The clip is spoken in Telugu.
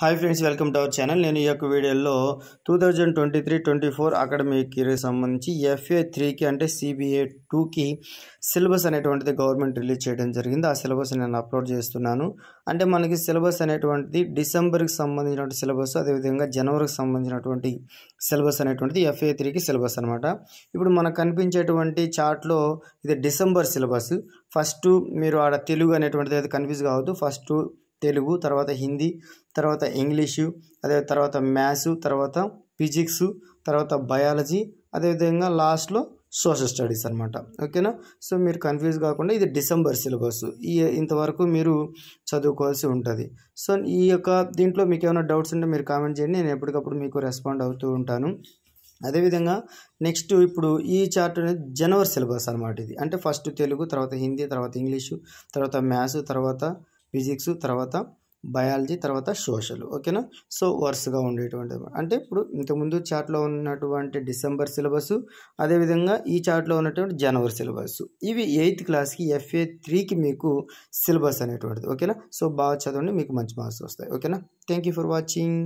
hi friends welcome to our channel నేను ఈ యొక్క వీడియోలో two thousand twenty three twenty four academic year సంబంధించి ఎఫ్ఏ త్రీకి అంటే సిబిఏ టూకి సిలబస్ అనేటువంటిది గవర్నమెంట్ రిలీజ్ చేయడం జరిగింది ఆ సిలబస్ నేను అప్లోడ్ చేస్తున్నాను అంటే మనకి సిలబస్ అనేటువంటిది డిసెంబర్కి సంబంధించినటువంటి సిలబస్ అదేవిధంగా జనవరికి సంబంధించినటువంటి సిలబస్ అనేటువంటిది ఎఫ్ఏ త్రీకి సిలబస్ అనమాట ఇప్పుడు మనకు కనిపించేటువంటి చార్ట్లో ఇది డిసెంబర్ సిలబస్ ఫస్ట్ మీరు ఆడ తెలుగు అనేటువంటిది అయితే కన్ఫ్యూజ్ కావద్దు ఫస్ట్ తెలుగు తర్వాత హిందీ తర్వాత ఇంగ్లీషు అదే తర్వాత మ్యాథ్స్ తర్వాత ఫిజిక్స్ తర్వాత బయాలజీ అదేవిధంగా లాస్ట్లో సోషల్ స్టడీస్ అనమాట ఓకేనా సో మీరు కన్ఫ్యూజ్ కాకుండా ఇది డిసెంబర్ సిలబస్ ఈ ఇంతవరకు మీరు చదువుకోవాల్సి ఉంటుంది సో ఈ యొక్క దీంట్లో మీకు ఏమైనా డౌట్స్ ఉంటే మీరు కామెంట్ చేయండి నేను ఎప్పటికప్పుడు మీకు రెస్పాండ్ అవుతూ ఉంటాను అదేవిధంగా నెక్స్ట్ ఇప్పుడు ఈ చార్ట్ అనేది జనవరి సిలబస్ అనమాట ఇది అంటే ఫస్ట్ తెలుగు తర్వాత హిందీ తర్వాత ఇంగ్లీషు తర్వాత మ్యాథ్స్ తర్వాత ఫిజిక్స్ తర్వాత బయాలజీ తర్వాత సోషల్ ఓకేనా సో వరుసగా ఉండేటువంటి అంటే ఇప్పుడు ఇంతకుముందు చార్ట్లో ఉన్నటువంటి డిసెంబర్ సిలబస్ అదేవిధంగా ఈ చార్ట్లో ఉన్నటువంటి జనవరి సిలబస్ ఇవి ఎయిత్ క్లాస్కి ఎఫ్ఏ త్రీకి మీకు సిలబస్ అనేటువంటిది ఓకేనా సో బాగా చదవండి మీకు మంచి మార్క్స్ వస్తాయి ఓకేనా థ్యాంక్ యూ ఫర్ వాచింగ్